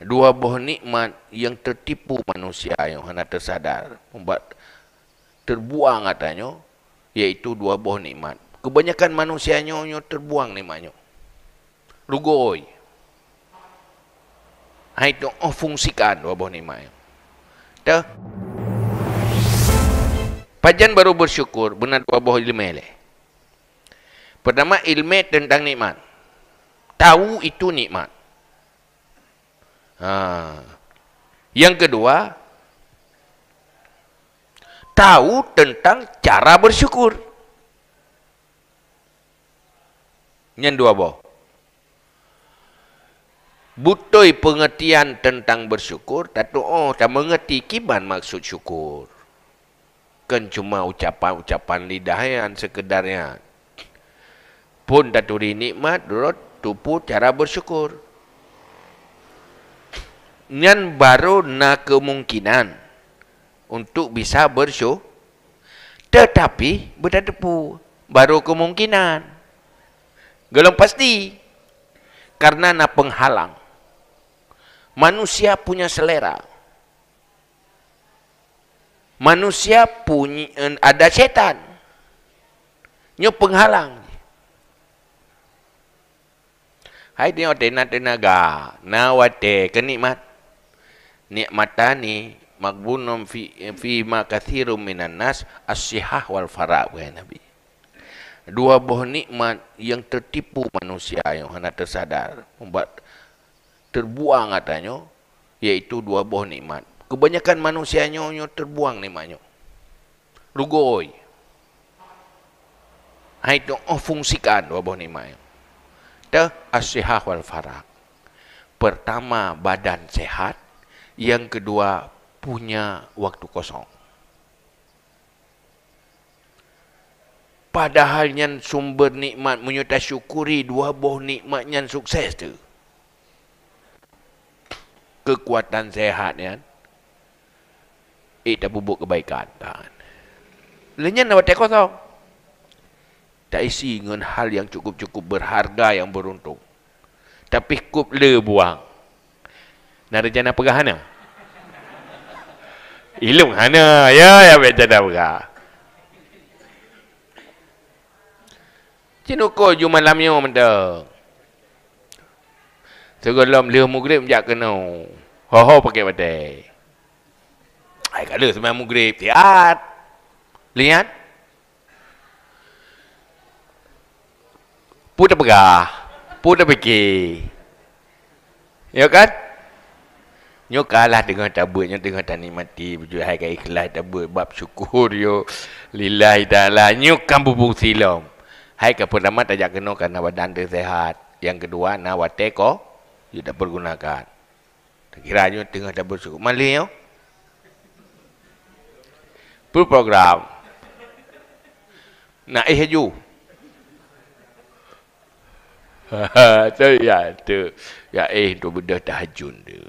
dua buah nikmat yang tertipu manusia yang hendak tersadar membuat terbuang katanya yaitu dua buah nikmat kebanyakan manusia nyonya terbuang nikmatnya rugoi hai tu oh, fungsikan dua buah nikmat ta pajan baru bersyukur benar dua buah ilmu le pertama ilmu tentang nikmat tahu itu nikmat Ha. Yang kedua, tahu tentang cara bersyukur. Yang dua boh. Butoi pengertian tentang bersyukur, tatu oh tak mengerti kiban maksud syukur. Kan cuma ucapan-ucapan lidah yang sekedarnya. Pun tatu di nikmat, durut, tupu cara bersyukur nyan baru na kemungkinan untuk bisa bersyuh tetapi berdadepu baru kemungkinan belum pasti karena na penghalang manusia punya selera manusia punya ada setan nyu penghalang Hai dia ada nak tenaga, nak kenikmat nikmatani magbunom fi fi ma kathirum minan nas as wal farah wahai nabi dua buah nikmat yang tertipu manusia yang hendak tersadar membuat terbuang katanya yaitu dua buah nikmat kebanyakan manusia nyo terbuang nikmatnya rugoi hai tu oh fungsikan dua buah nikmat ta asyihah sihah wal farah pertama badan sehat yang kedua, punya waktu kosong. Padahal yang sumber nikmat menyata syukuri dua buah nikmat yang sukses tu. Kekuatan sehat ya. Ita eh, bubuk kebaikan. Tahan. Lenyan lah, nak tak kosong. Tak isi dengan hal yang cukup-cukup berharga yang beruntung. Tapi kup le buang. Nak rejana pegahana? Ya? Ilung hana ya ya wek jada bera. Cino ko ju malam yo menda. Segolom leh mugrib jak kena. Ho ho pakai batai. Ai kala semalam mugrib tiat. Lihat. Pu tak pegah. Pu tak pergi. Ya kan? Nyo kalah dengan tabut nyo tengah tani mati berjuhai ke ikhlas tabut bab syukur yo lillahi taala nyo kan bubung silom. Hai ke pertama tak jak kena kerana badan dia sehat. Yang kedua na wate ko yo dapat gunakan. Kira nyo tengah tabut syukur mali yo. Pul program. Nak eh ju. Ha ha tu ya tu. Ya eh tu bedah tahajun dia.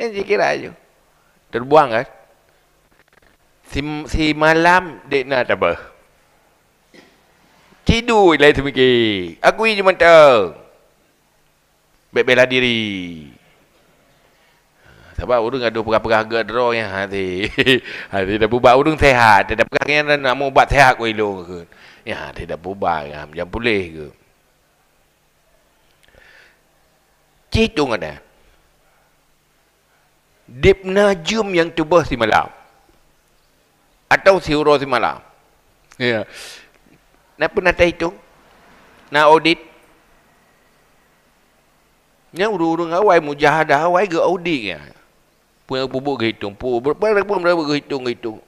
Ini zikir aja. Terbuang kan? Eh? Si, si malam, dek nak tak apa? Tidur lah itu mikir. Aku ini cuma tahu. Bebelah diri. Sebab urung ada perah-perah gerak drone yang hati. Hati dah bubak urung sehat. Tidak perah yang nak ubat sehat ku hidung ke. Ya, tidak bubak yang macam boleh ke. Cik tu kan dah dipna jum yang tubuh si malam atau si huruf si malam ya yeah. nak pernah tak hitung nak audit Ya, urung-urung awal, mujahadah awal, ke audit ya. Punya bubuk ke hitung. Berapa pun berapa, berapa ke hitung, ke hitung.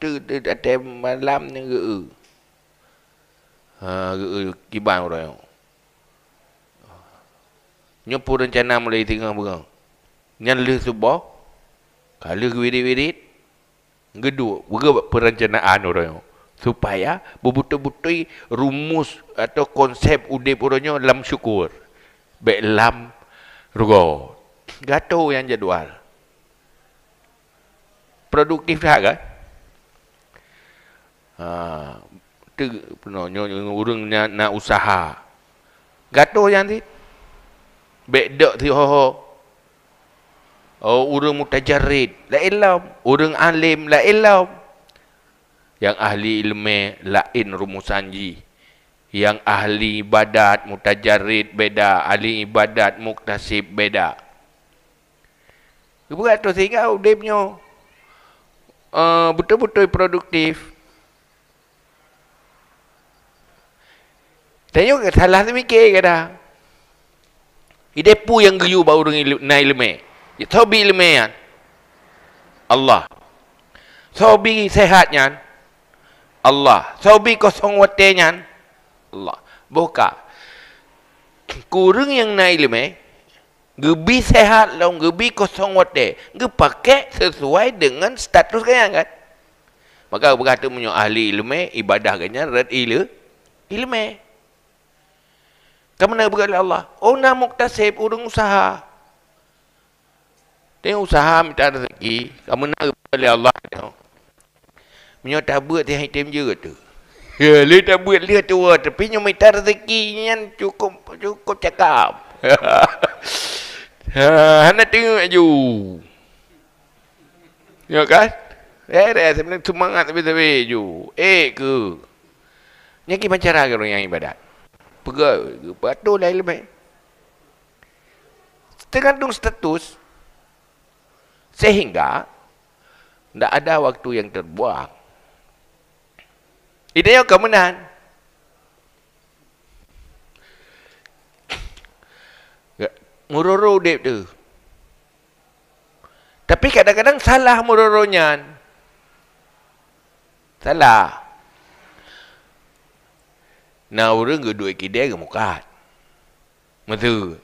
Tidak malam ni ke e. Ha, ke e, kibang orang. Nyo pun rencana mulai tengah berang. Nyo le subuh. Kalau wirit-wirit, kedua, juga perancanaan orang Supaya berbutuh-butuh rumus atau konsep udip orangnya dalam syukur. Baik dalam rugo. Gatuh yang jadual. Produktif tak kan? Ha, itu orang nak, nak usaha. Gatuh yang ni. Baik dok si Oh, orang mutajarid, la ilam. Orang alim, la ilam. Yang ahli ilmu, lain rumusanji. Yang ahli ibadat, mutajarid, beda. Ahli ibadat, muktasib, beda. Bukan tu sehingga dia punya uh, betul-betul produktif. Tanya ke salah tu mikir ke dah. Ini pun yang geyu baru orang naik lemak. Ya, Tobi ilmian. Allah. Tobi sehatnya. Allah. Tobi kosong watenya. Allah. Buka. Kurung yang na ilmi. Gebi sehat lawan gebi kosong wate. Ge pakai sesuai dengan status kaya kan. Maka berkata menyo ahli ilmu ibadah kaya red ilu ilmu. Kamu nak berkata Allah. Oh nak muktasib urung usaha. Ini usaha minta rezeki. Kamu nak rupa oleh Allah. Tengok. Minyak tak buat dia hitam je ya, tu. Ya, dia tak buat dia tu. Tapi minyak minta rezeki yang cukup cukup cakap. ha, anda tengok je. Ya kan? Eh, dah eh, sebenarnya semangat tapi-tapi je. Eh ke? Ini lagi macam cara orang yang ibadat. Pegawai, patuh lain lebih. Tergantung status, Sehingga tidak ada waktu yang terbuang. Ini yang kemenan. Mururu dia tu. Tapi kadang-kadang salah mururunya. Salah. Nah orang ke duit kedai ke muka. Betul.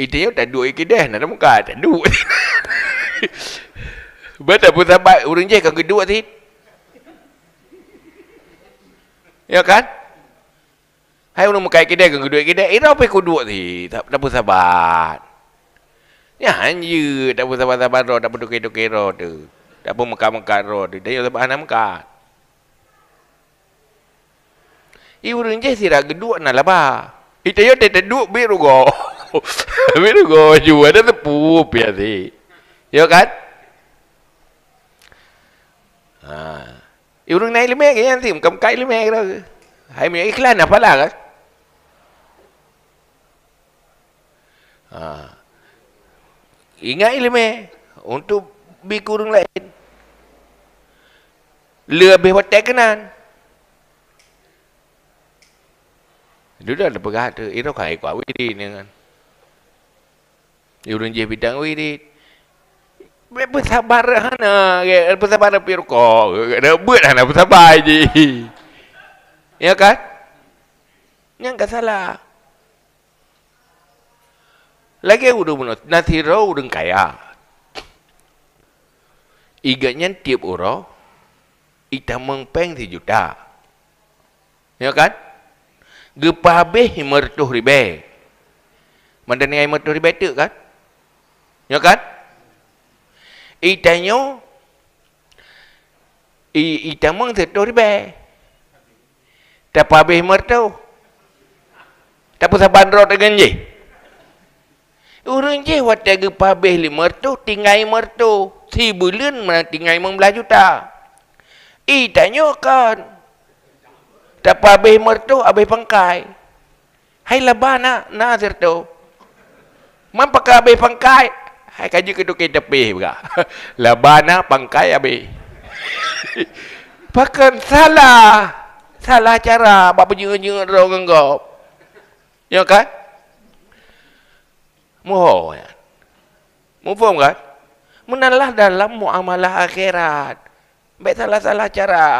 Itu yang tak duit kedai, nak muka, tak duit. Betul pun sahabat orang je kau kedua tu. Ya kan? Hai orang mukai kedai kan kedua kedai. Eh apa kau dua tu? Tak tak pun sahabat. Ya hanya tak pun sahabat-sahabat roh tak pun kira-kira tu. Tak pun mekar-mekar roh tu. Dia sahabat anak mekar. Ih eh, urang je sirah gedua na laba. Ite yo tete duk biru go. biru go dah ada tepu si, Yo kan? à yêu đương này lấy mẹ cái anh tìm cầm cây lấy mẹ đó hãy mình ít lên là phải là cái à ingat ilmu untuk bikurung lain lebih hotel kenan dulu ada berkata itu kai kwa wirid dengan Yurun je bidang wirid bersabar hana bersabar pirko debut hana bersabar aja ya kan yang tak salah lagi udah bunuh nanti roh udah kaya iganya tiap orang ita mengpeng si juta ya kan gepabeh mertuh ribe mandan ngai mertuh ribe tu kan ya kan 伊怎样？伊伊怎么在躲避？在怕被骂着？在不上班着的跟谁？有人家话在个怕被里骂着，听爱骂着，是不论嘛听爱蒙来就打。伊怎样看？在怕被骂着，阿被放开？还拉巴那那在躲？蛮怕被放开？Hai kaji ke dukai tepi juga. Labana lah, pangkai abe. Pakan salah. Salah cara bab punya-punya orang anggap. Ya kan? Moho ya. Mufum kan? Menalah dalam muamalah akhirat. Baik salah -salah cara.